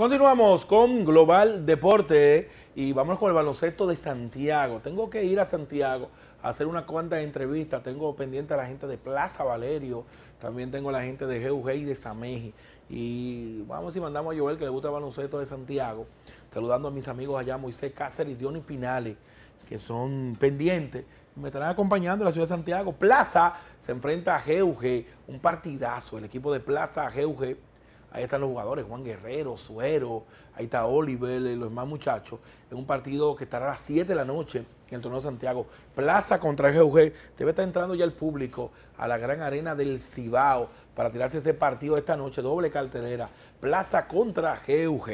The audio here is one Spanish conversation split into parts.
Continuamos con Global Deporte y vamos con el baloncesto de Santiago. Tengo que ir a Santiago a hacer una cuanta entrevista. Tengo pendiente a la gente de Plaza Valerio, también tengo la gente de GUG y de Sameji. Y vamos y mandamos a Joel, que le gusta el baloncesto de Santiago, saludando a mis amigos allá, Moisés Cáceres, y Dionis Pinales, que son pendientes. Me estarán acompañando en la ciudad de Santiago. Plaza se enfrenta a GUG, un partidazo. El equipo de Plaza a GUG Ahí están los jugadores, Juan Guerrero, Suero, ahí está Oliver, eh, los más muchachos. Es un partido que estará a las 7 de la noche en el Torneo de Santiago. Plaza contra GUG. Debe estar entrando ya el público a la gran arena del Cibao para tirarse ese partido esta noche. Doble cartelera. Plaza contra GUG.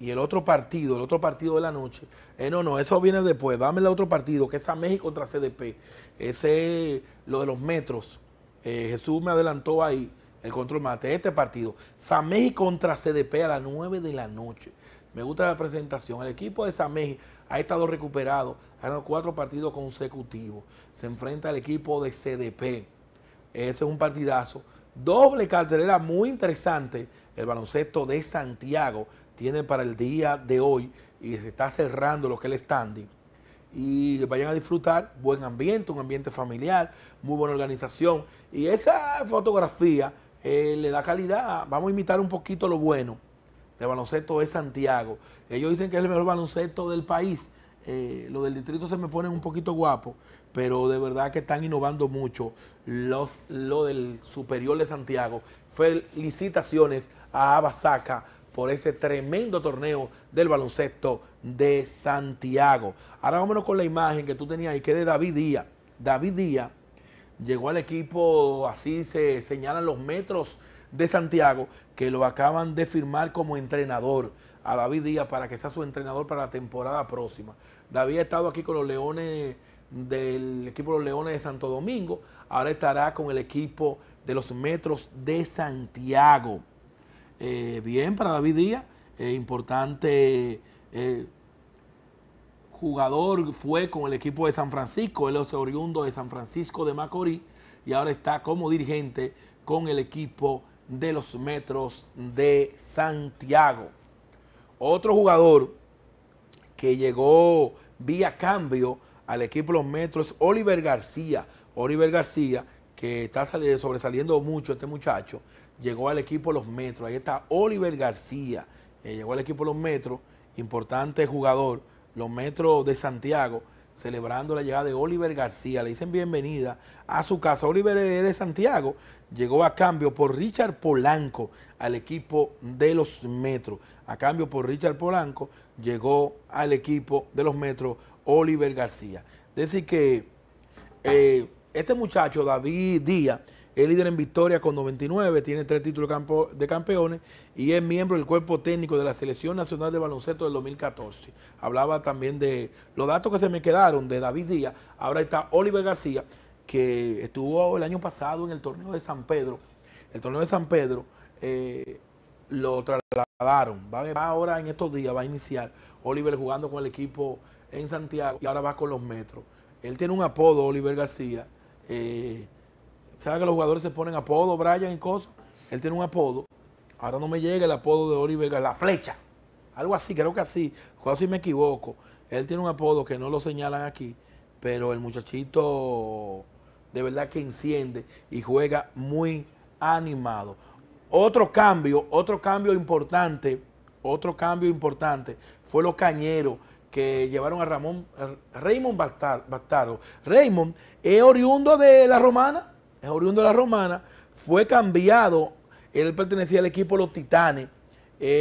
Y el otro partido, el otro partido de la noche. Eh, no, no, eso viene después. Dame el otro partido, que es a México contra CDP. Ese es lo de los metros. Eh, Jesús me adelantó ahí el control mate este partido. Sameji contra CDP a las 9 de la noche. Me gusta la presentación. El equipo de Sameji ha estado recuperado. Ha ganado cuatro partidos consecutivos. Se enfrenta al equipo de CDP. Ese es un partidazo. Doble cartelera muy interesante. El baloncesto de Santiago tiene para el día de hoy y se está cerrando lo que es el standing. Y vayan a disfrutar. Buen ambiente, un ambiente familiar, muy buena organización. Y esa fotografía eh, le da calidad. Vamos a imitar un poquito lo bueno de baloncesto de Santiago. Ellos dicen que es el mejor baloncesto del país. Eh, lo del distrito se me pone un poquito guapo, pero de verdad que están innovando mucho los, lo del superior de Santiago. Felicitaciones a Abasaca por ese tremendo torneo del baloncesto de Santiago. Ahora vámonos con la imagen que tú tenías ahí, que es de David Díaz. David Díaz llegó al equipo, así se señalan los metros de Santiago, que lo acaban de firmar como entrenador a David Díaz para que sea su entrenador para la temporada próxima. David ha estado aquí con los Leones del equipo de los Leones de Santo Domingo, ahora estará con el equipo de los Metros de Santiago. Eh, bien para David Díaz, es eh, importante eh, jugador fue con el equipo de San Francisco, él es oriundo de San Francisco de Macorís y ahora está como dirigente con el equipo de los Metros de Santiago. Otro jugador que llegó vía cambio al equipo de los Metros, Oliver García. Oliver García, que está sobresaliendo mucho este muchacho, llegó al equipo de los Metros. Ahí está Oliver García, eh, llegó al equipo de los Metros, importante jugador los metros de Santiago, celebrando la llegada de Oliver García. Le dicen bienvenida a su casa. Oliver de Santiago llegó a cambio por Richard Polanco al equipo de los Metros. A cambio por Richard Polanco llegó al equipo de los Metros Oliver García. Decir que eh, este muchacho, David Díaz, es líder en victoria con 99, tiene tres títulos de campeones y es miembro del cuerpo técnico de la Selección Nacional de Baloncesto del 2014. Hablaba también de los datos que se me quedaron de David Díaz. Ahora está Oliver García, que estuvo el año pasado en el torneo de San Pedro. El torneo de San Pedro eh, lo trasladaron. Va, ahora en estos días, va a iniciar Oliver jugando con el equipo en Santiago y ahora va con los metros. Él tiene un apodo, Oliver García. Eh, ¿Sabes que los jugadores se ponen apodo, Brian y cosas? Él tiene un apodo. Ahora no me llega el apodo de Oribega. la flecha. Algo así, creo que así. ¿cuál si me equivoco. Él tiene un apodo que no lo señalan aquí, pero el muchachito de verdad que enciende y juega muy animado. Otro cambio, otro cambio importante, otro cambio importante fue los cañeros que llevaron a Ramón, Raymond Bastardo. Raymond es oriundo de la Romana, es oriundo de la Romana, fue cambiado, él pertenecía al equipo Los Titanes,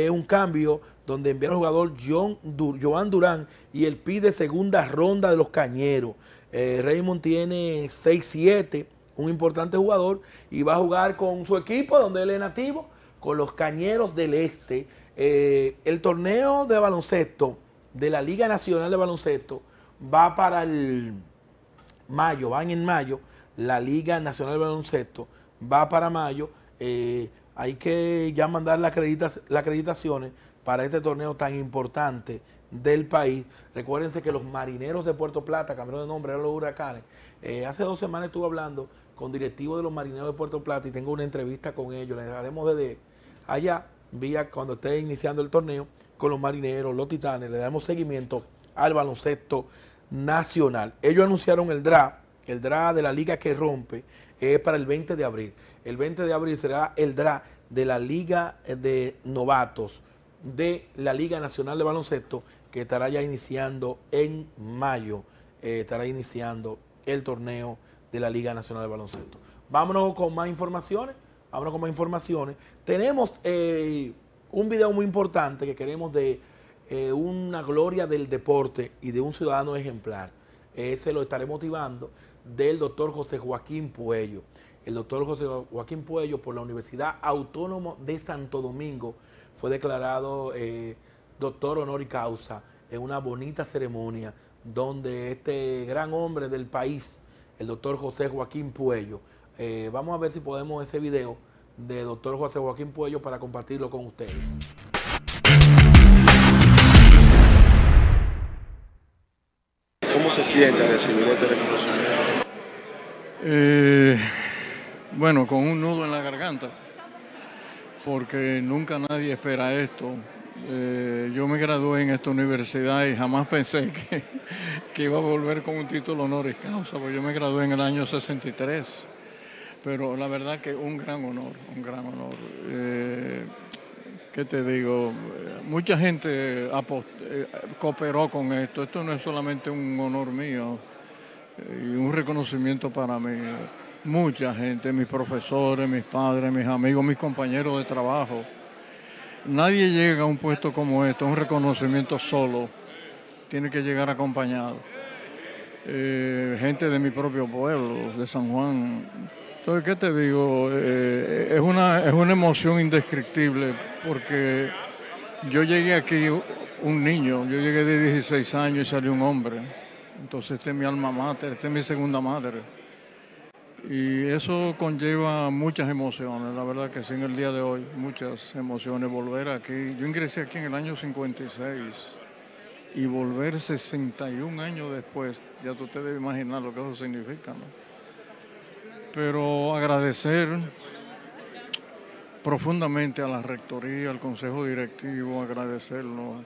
un cambio donde enviaron al jugador John Dur Joan Durán y el PIDE segunda ronda de los Cañeros. Eh, Raymond tiene 6-7, un importante jugador, y va a jugar con su equipo, donde él es nativo, con los Cañeros del Este. Eh, el torneo de baloncesto de la Liga Nacional de Baloncesto va para el mayo, van en mayo la Liga Nacional de Baloncesto va para mayo. Eh, hay que ya mandar las acreditaciones para este torneo tan importante del país. Recuérdense que los marineros de Puerto Plata, cambiaron de nombre, eran los huracanes. Eh, hace dos semanas estuve hablando con directivos de los marineros de Puerto Plata y tengo una entrevista con ellos. Les haremos desde allá, vía cuando esté iniciando el torneo, con los marineros, los titanes. Le damos seguimiento al baloncesto nacional. Ellos anunciaron el draft el DRA de la liga que rompe es para el 20 de abril. El 20 de abril será el DRA de la liga eh, de novatos de la Liga Nacional de Baloncesto que estará ya iniciando en mayo. Eh, estará iniciando el torneo de la Liga Nacional de Baloncesto. Vámonos con más informaciones. Vámonos con más informaciones. Tenemos eh, un video muy importante que queremos de una gloria del deporte y de un ciudadano ejemplar. se lo estaré motivando del doctor José Joaquín Puello. El doctor José Joaquín Puello por la Universidad Autónoma de Santo Domingo fue declarado eh, doctor honor y causa en una bonita ceremonia donde este gran hombre del país, el doctor José Joaquín Puello, eh, vamos a ver si podemos ese video de doctor José Joaquín Puello para compartirlo con ustedes. ¿Cómo se siente recibir este reconocimiento? Eh, bueno, con un nudo en la garganta, porque nunca nadie espera esto. Eh, yo me gradué en esta universidad y jamás pensé que, iba a volver con un título honoris causa, porque yo me gradué en el año 63. Pero la verdad que un gran honor, un gran honor. Eh, ¿Qué te digo? Mucha gente eh, cooperó con esto. Esto no es solamente un honor mío eh, y un reconocimiento para mí. Mucha gente, mis profesores, mis padres, mis amigos, mis compañeros de trabajo. Nadie llega a un puesto como este, un reconocimiento solo. Tiene que llegar acompañado. Eh, gente de mi propio pueblo, de San Juan. Entonces, ¿qué te digo? Eh, es, una, es una emoción indescriptible porque yo llegué aquí un niño, yo llegué de 16 años y salí un hombre entonces este es mi alma mater, esta es mi segunda madre. Y eso conlleva muchas emociones, la verdad que sí, en el día de hoy, muchas emociones. Volver aquí, yo ingresé aquí en el año 56 y volver 61 años después, ya tú te debes imaginar lo que eso significa, ¿no? Pero agradecer profundamente a la Rectoría, al Consejo Directivo, agradecerlo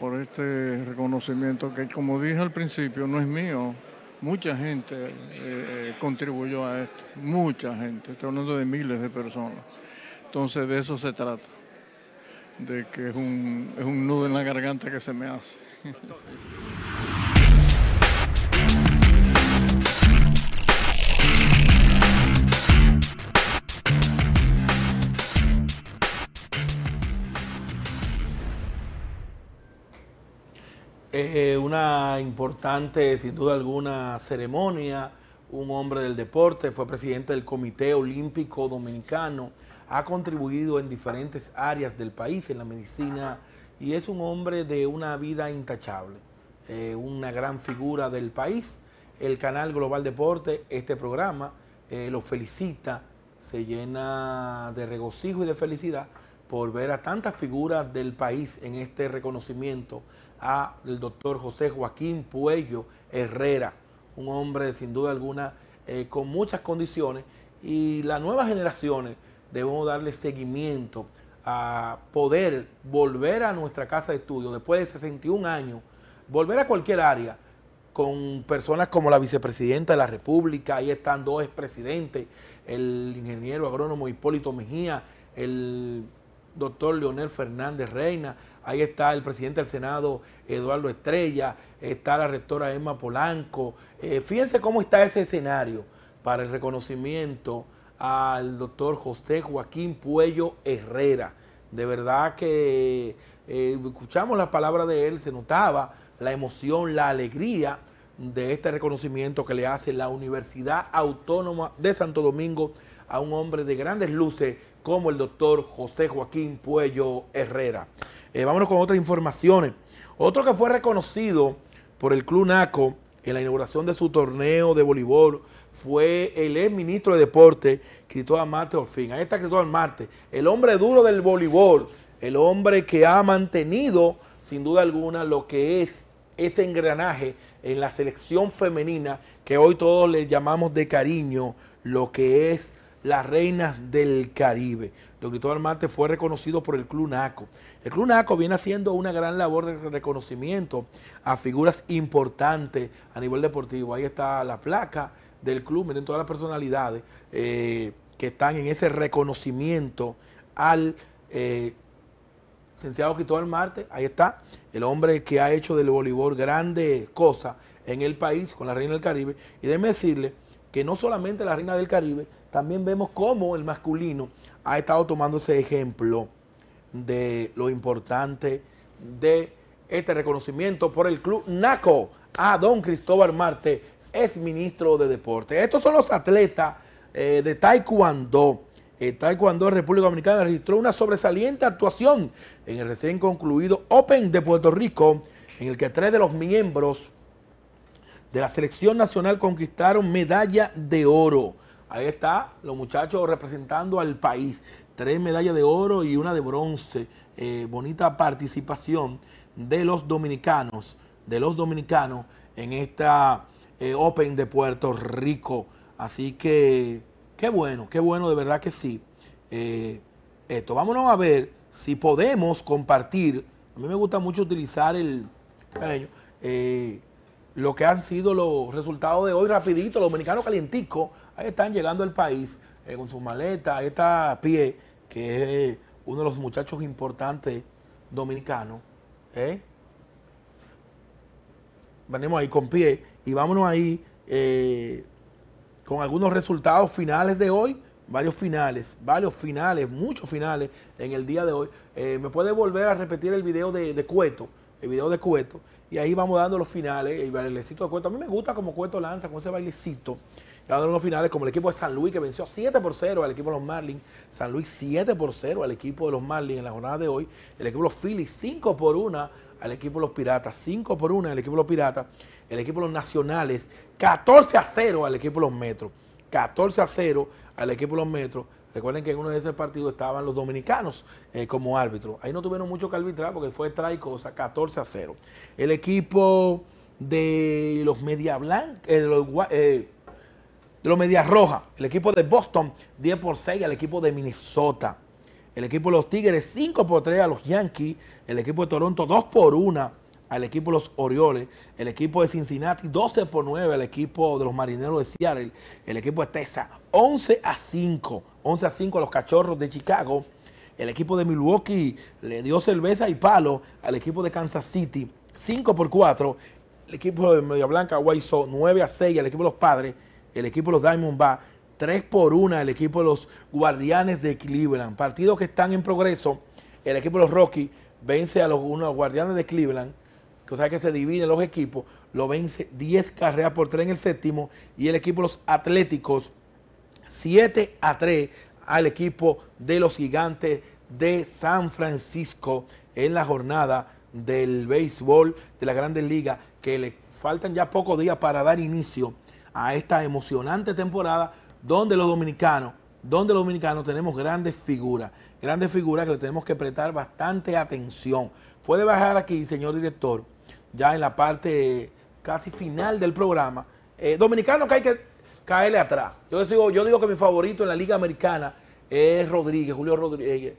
por, este reconocimiento que, como dije al principio, no es mío. Mucha gente eh, eh, contribuyó a esto, mucha gente, estoy hablando de miles de personas. Entonces de eso se trata, de que es un, es un nudo en la garganta que se me hace. Eh, una importante, sin duda alguna, ceremonia, un hombre del deporte, fue presidente del Comité Olímpico Dominicano, ha contribuido en diferentes áreas del país, en la medicina, y es un hombre de una vida intachable, eh, una gran figura del país. El canal Global Deporte, este programa, eh, lo felicita, se llena de regocijo y de felicidad por ver a tantas figuras del país en este reconocimiento al doctor José Joaquín Puello Herrera, un hombre sin duda alguna eh, con muchas condiciones y las nuevas generaciones debemos darle seguimiento a poder volver a nuestra casa de estudio después de 61 años, volver a cualquier área con personas como la vicepresidenta de la República, ahí están dos expresidentes, el ingeniero agrónomo Hipólito Mejía, el doctor Leonel Fernández Reina, ahí está el presidente del Senado, Eduardo Estrella, está la rectora Emma Polanco. Eh, fíjense cómo está ese escenario para el reconocimiento al doctor José Joaquín Puello Herrera. De verdad que eh, escuchamos la palabra de él, se notaba la emoción, la alegría de este reconocimiento que le hace la Universidad Autónoma de Santo Domingo a un hombre de grandes luces como el doctor José Joaquín Puello Herrera. Eh, vámonos con otras informaciones. Otro que fue reconocido por el Club Naco en la inauguración de su torneo de voleibol fue el ex ministro de Deporte, Cristóbal Marte Orfín. Ahí está Cristóbal Marte, el hombre duro del voleibol, el hombre que ha mantenido, sin duda alguna, lo que es ese engranaje en la selección femenina que hoy todos le llamamos de cariño, lo que es las reinas del Caribe. Don Cristóbal Marte fue reconocido por el Club NACO. El Club NACO viene haciendo una gran labor de reconocimiento a figuras importantes a nivel deportivo. Ahí está la placa del club, miren todas las personalidades eh, que están en ese reconocimiento al eh, licenciado Cristóbal Marte. Ahí está, el hombre que ha hecho del voleibol grande cosa en el país con la Reina del Caribe. Y déjeme decirle que no solamente la reina del Caribe, también vemos cómo el masculino ha estado tomando ese ejemplo de lo importante de este reconocimiento por el club NACO a don Cristóbal Marte, ex ministro de Deporte. Estos son los atletas eh, de Taekwondo. Eh, Taekwondo República Dominicana registró una sobresaliente actuación en el recién concluido Open de Puerto Rico, en el que tres de los miembros de la selección nacional conquistaron medalla de oro. Ahí está, los muchachos representando al país. Tres medallas de oro y una de bronce. Eh, bonita participación de los dominicanos, de los dominicanos en esta eh, Open de Puerto Rico. Así que, qué bueno, qué bueno, de verdad que sí. Eh, esto, vámonos a ver si podemos compartir. A mí me gusta mucho utilizar el lo que han sido los resultados de hoy rapidito. Los dominicanos calienticos, ahí están llegando al país eh, con su maleta, Ahí está Pie, que es uno de los muchachos importantes dominicanos. ¿eh? Venimos ahí con Pie y vámonos ahí eh, con algunos resultados finales de hoy. Varios finales, varios finales, muchos finales en el día de hoy. ¿Me puede volver a repetir el video de Cueto? el video de Cueto, y ahí vamos dando los finales, el bailecito de Cueto. A mí me gusta como Cueto lanza con ese bailecito. Y dando los finales, como el equipo de San Luis, que venció 7 por 0 al equipo de los Marlins. San Luis 7 por 0 al equipo de los Marlins en la jornada de hoy. El equipo de los Phillies 5 por 1 al equipo de los Piratas. 5 por 1 al equipo de los Piratas. El equipo de los Nacionales 14 a 0 al equipo de los Metros. 14 a 0 al equipo de los Metros. Recuerden que en uno de esos partidos estaban los dominicanos eh, como árbitro. Ahí no tuvieron mucho que arbitrar porque fue trae cosa 14 a 0. El equipo de los Media eh, eh, de los, Medias Rojas, el equipo de Boston 10 por 6 al equipo de Minnesota. El equipo de los Tigres 5 por 3 a los Yankees. El equipo de Toronto 2 por 1 al equipo de los Orioles, el equipo de Cincinnati 12 por 9, el equipo de los Marineros de Seattle, el equipo de Texas 11 a 5, 11 a 5 a los Cachorros de Chicago, el equipo de Milwaukee le dio cerveza y palo al equipo de Kansas City 5 por 4, el equipo de Media Blanca Guayso 9 a 6 al equipo de los Padres, el equipo de los Diamondbacks 3 por 1 el equipo de los Guardianes de Cleveland. Partidos que están en progreso. El equipo de los Rockies vence a los, Guardianes de Cleveland o sea que se dividen los equipos, lo vence 10 carreras por 3 en el séptimo y el equipo de los Atléticos 7 a 3 al equipo de los Gigantes de San Francisco en la jornada del béisbol de la Grandes liga que le faltan ya pocos días para dar inicio a esta emocionante temporada donde los dominicanos, donde los dominicanos tenemos grandes figuras, grandes figuras que le tenemos que prestar bastante atención. Puede bajar aquí, señor director, ya en la parte casi final del programa. Eh, dominicano que hay que caerle atrás. Yo digo, yo digo que mi favorito en la Liga Americana es Rodríguez, Julio Rodríguez,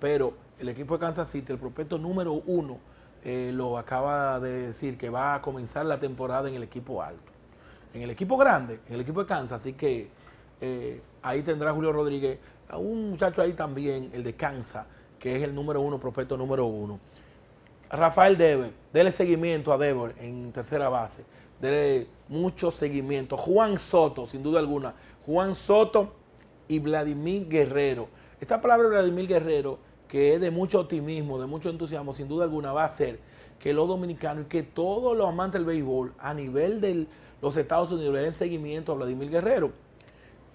pero el equipo de Kansas City, el prospecto número uno, eh, lo acaba de decir que va a comenzar la temporada en el equipo alto. En el equipo grande, en el equipo de Kansas, así que eh, ahí tendrá Julio Rodríguez, a un muchacho ahí también, el de Kansas, que es el número uno, prospecto número uno. Rafael debe, dele seguimiento a Débora en tercera base, dele mucho seguimiento. Juan Soto, sin duda alguna, Juan Soto y Vladimir Guerrero. Esta palabra Vladimir Guerrero, que es de mucho optimismo, de mucho entusiasmo, sin duda alguna va a ser que los dominicanos y que todos los amantes del béisbol a nivel de los Estados Unidos le den seguimiento a Vladimir Guerrero.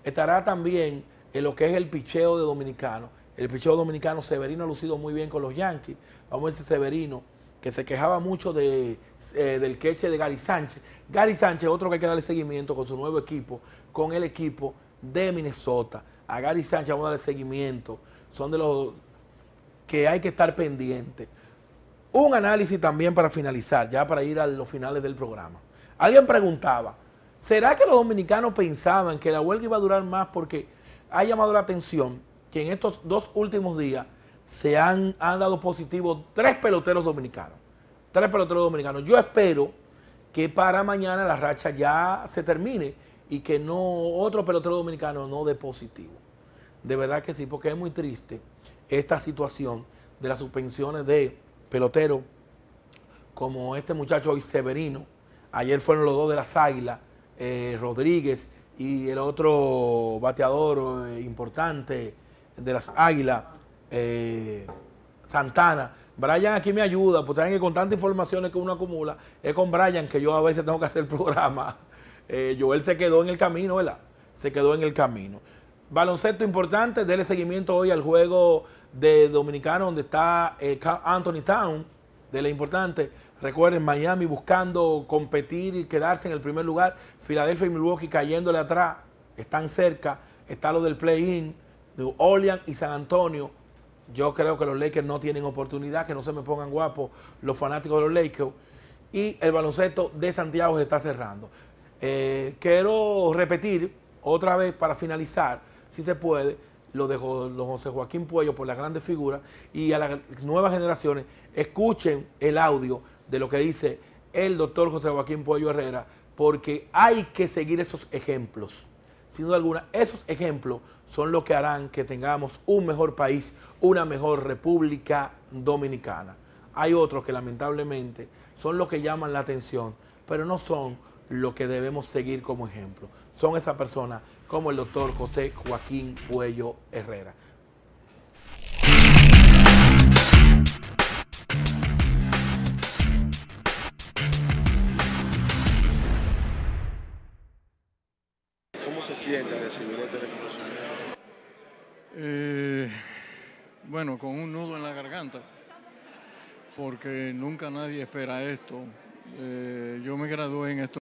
Estará también en lo que es el picheo de dominicano el picheo dominicano Severino ha lucido muy bien con los Yankees. Vamos a ver Severino, que se quejaba mucho de, eh, del queche de Gary Sánchez. Gary Sánchez, otro que hay que darle seguimiento con su nuevo equipo, con el equipo de Minnesota. A Gary Sánchez vamos a darle seguimiento. Son de los que hay que estar pendientes. Un análisis también para finalizar, ya para ir a los finales del programa. Alguien preguntaba, ¿será que los dominicanos pensaban que la huelga iba a durar más porque ha llamado la atención? que en estos dos últimos días se han, dado positivos tres peloteros dominicanos. Tres peloteros dominicanos. Yo espero que para mañana la racha ya se termine y que no otro pelotero dominicano no dé positivo. De verdad que sí, porque es muy triste esta situación de las suspensiones de peloteros como este muchacho hoy Severino. Ayer fueron los dos de las Águilas, eh, Rodríguez y el otro bateador eh, importante, de las Águilas, eh, Santana. Brian aquí me ayuda, Porque con tantas informaciones que uno acumula, es con Brian que yo a veces tengo que hacer el programa. Eh, Joel se quedó en el camino, ¿verdad? Se quedó en el camino. Baloncesto importante, dele seguimiento hoy al juego de Dominicano donde está eh, Anthony Town, de la importante. Recuerden, Miami buscando competir y quedarse en el primer lugar. Filadelfia y Milwaukee cayéndole atrás, están cerca. Está lo del play-in. New Orleans y San Antonio. Yo creo que los Lakers no tienen oportunidad, que no se me pongan guapos los fanáticos de los Lakers. Y el baloncesto de Santiago se está cerrando. Eh, quiero repetir otra vez para finalizar, si se puede, lo de José Joaquín Puello por las grandes figuras y a las nuevas generaciones, escuchen el audio de lo que dice el doctor José Joaquín Puello Herrera, porque hay que seguir esos ejemplos sin duda alguna, esos ejemplos son los que harán que tengamos un mejor país, una mejor República Dominicana. Hay otros que lamentablemente son los que llaman la atención, pero no son lo que debemos seguir como ejemplo. Son esas personas como el doctor José Joaquín Puello Herrera. Este eh, bueno, con un nudo en la garganta, porque nunca nadie espera esto. Eh, yo me gradué en esto.